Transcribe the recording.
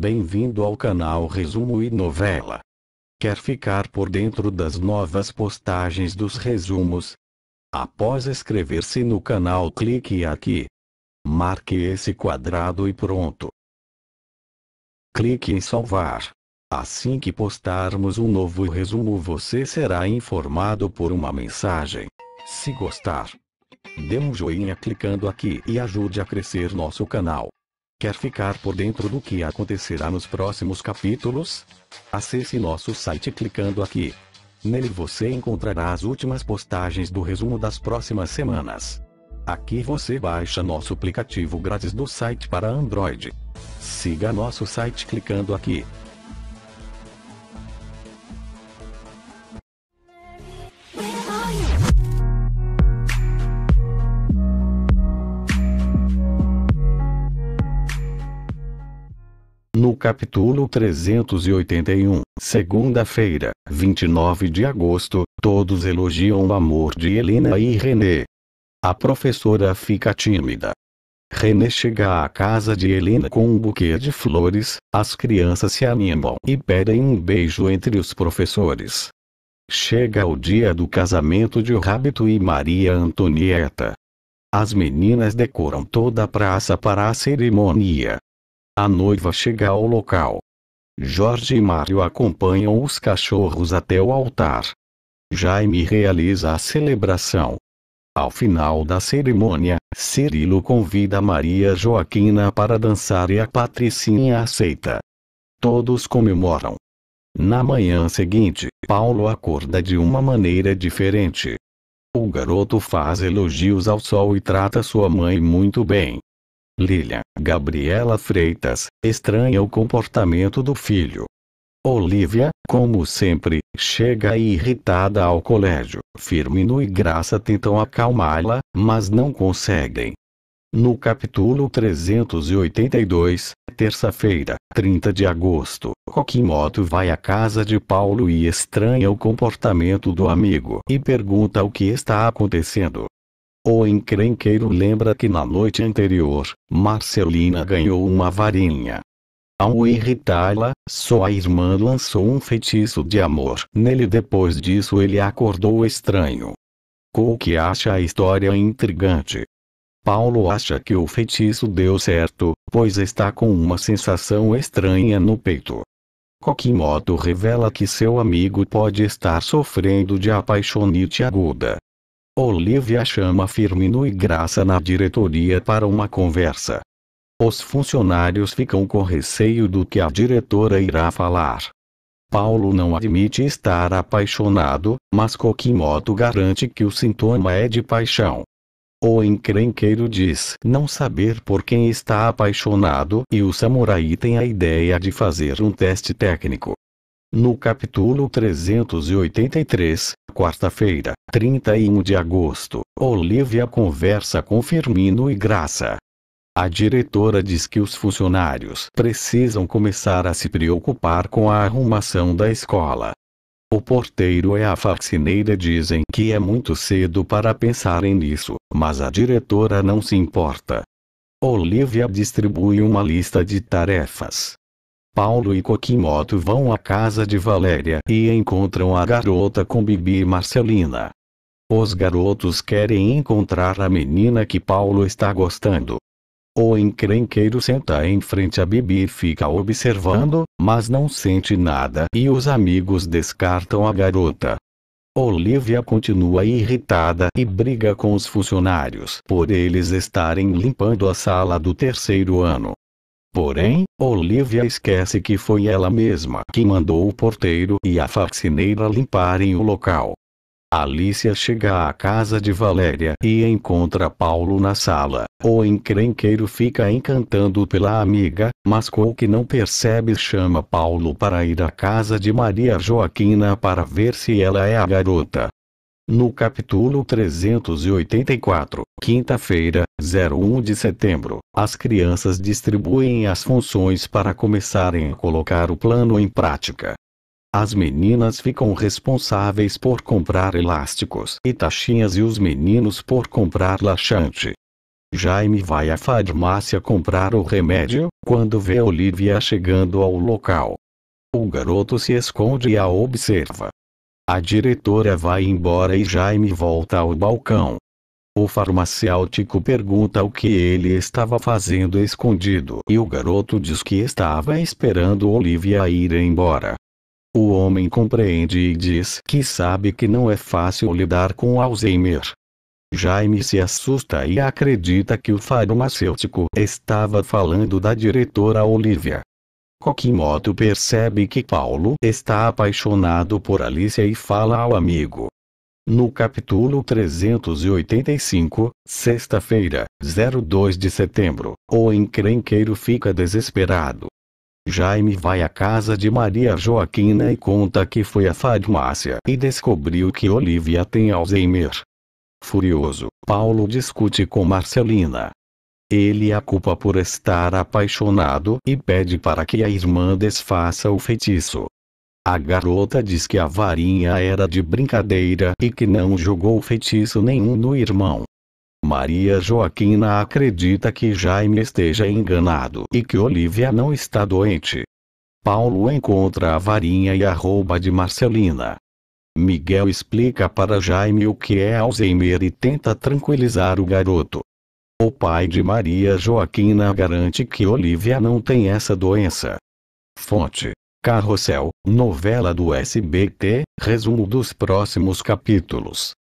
Bem-vindo ao canal Resumo e Novela. Quer ficar por dentro das novas postagens dos resumos? Após inscrever-se no canal clique aqui. Marque esse quadrado e pronto. Clique em salvar. Assim que postarmos um novo resumo você será informado por uma mensagem. Se gostar, dê um joinha clicando aqui e ajude a crescer nosso canal. Quer ficar por dentro do que acontecerá nos próximos capítulos? Acesse nosso site clicando aqui. Nele você encontrará as últimas postagens do resumo das próximas semanas. Aqui você baixa nosso aplicativo grátis do site para Android. Siga nosso site clicando aqui. no capítulo 381, segunda-feira, 29 de agosto, todos elogiam o amor de Helena e René. A professora fica tímida. René chega à casa de Helena com um buquê de flores, as crianças se animam e pedem um beijo entre os professores. Chega o dia do casamento de Rábito e Maria Antonieta. As meninas decoram toda a praça para a cerimônia, a noiva chega ao local. Jorge e Mário acompanham os cachorros até o altar. Jaime realiza a celebração. Ao final da cerimônia, Cirilo convida Maria Joaquina para dançar e a Patricinha aceita. Todos comemoram. Na manhã seguinte, Paulo acorda de uma maneira diferente. O garoto faz elogios ao sol e trata sua mãe muito bem. Lilia, Gabriela Freitas, estranha o comportamento do filho. Olivia, como sempre, chega irritada ao colégio. Firmino e Graça tentam acalmá-la, mas não conseguem. No capítulo 382, terça-feira, 30 de agosto, Kokimoto vai à casa de Paulo e estranha o comportamento do amigo e pergunta o que está acontecendo. O encrenqueiro lembra que na noite anterior, Marcelina ganhou uma varinha. Ao irritá-la, sua irmã lançou um feitiço de amor nele depois disso ele acordou estranho. que acha a história intrigante. Paulo acha que o feitiço deu certo, pois está com uma sensação estranha no peito. Kokimoto revela que seu amigo pode estar sofrendo de apaixonite aguda, Olivia chama Firmino e Graça na diretoria para uma conversa. Os funcionários ficam com receio do que a diretora irá falar. Paulo não admite estar apaixonado, mas Kokimoto garante que o sintoma é de paixão. O encrenqueiro diz não saber por quem está apaixonado e o samurai tem a ideia de fazer um teste técnico no capítulo 383, quarta-feira, 31 de agosto, Olivia conversa com Firmino e Graça. A diretora diz que os funcionários precisam começar a se preocupar com a arrumação da escola. O porteiro e a faxineira dizem que é muito cedo para pensarem nisso, mas a diretora não se importa. Olivia distribui uma lista de tarefas Paulo e Kokimoto vão à casa de Valéria e encontram a garota com Bibi e Marcelina. Os garotos querem encontrar a menina que Paulo está gostando. O encrenqueiro senta em frente a Bibi e fica observando, mas não sente nada e os amigos descartam a garota. Olivia continua irritada e briga com os funcionários por eles estarem limpando a sala do terceiro ano. Porém, Olivia esquece que foi ela mesma que mandou o porteiro e a faxineira limparem o local. Alicia chega à casa de Valéria e encontra Paulo na sala. O encrenqueiro fica encantando pela amiga, mas que não percebe chama Paulo para ir à casa de Maria Joaquina para ver se ela é a garota no capítulo 384, quinta-feira, 01 de setembro, as crianças distribuem as funções para começarem a colocar o plano em prática. As meninas ficam responsáveis por comprar elásticos e taxinhas e os meninos por comprar laxante. Jaime vai à farmácia comprar o remédio, quando vê Olivia chegando ao local. O garoto se esconde e a observa. A diretora vai embora e Jaime volta ao balcão. O farmacêutico pergunta o que ele estava fazendo escondido e o garoto diz que estava esperando Olivia ir embora. O homem compreende e diz que sabe que não é fácil lidar com Alzheimer. Jaime se assusta e acredita que o farmacêutico estava falando da diretora Olivia. Coquimoto percebe que Paulo está apaixonado por Alicia e fala ao amigo. No capítulo 385, sexta-feira, 02 de setembro, o encrenqueiro fica desesperado. Jaime vai à casa de Maria Joaquina e conta que foi à farmácia e descobriu que Olivia tem Alzheimer. Furioso, Paulo discute com Marcelina, ele a culpa por estar apaixonado e pede para que a irmã desfaça o feitiço. A garota diz que a varinha era de brincadeira e que não jogou feitiço nenhum no irmão. Maria Joaquina acredita que Jaime esteja enganado e que Olivia não está doente. Paulo encontra a varinha e a rouba de Marcelina. Miguel explica para Jaime o que é Alzheimer e tenta tranquilizar o garoto. O pai de Maria Joaquina garante que Olivia não tem essa doença. Fonte: Carrossel, novela do SBT, resumo dos próximos capítulos.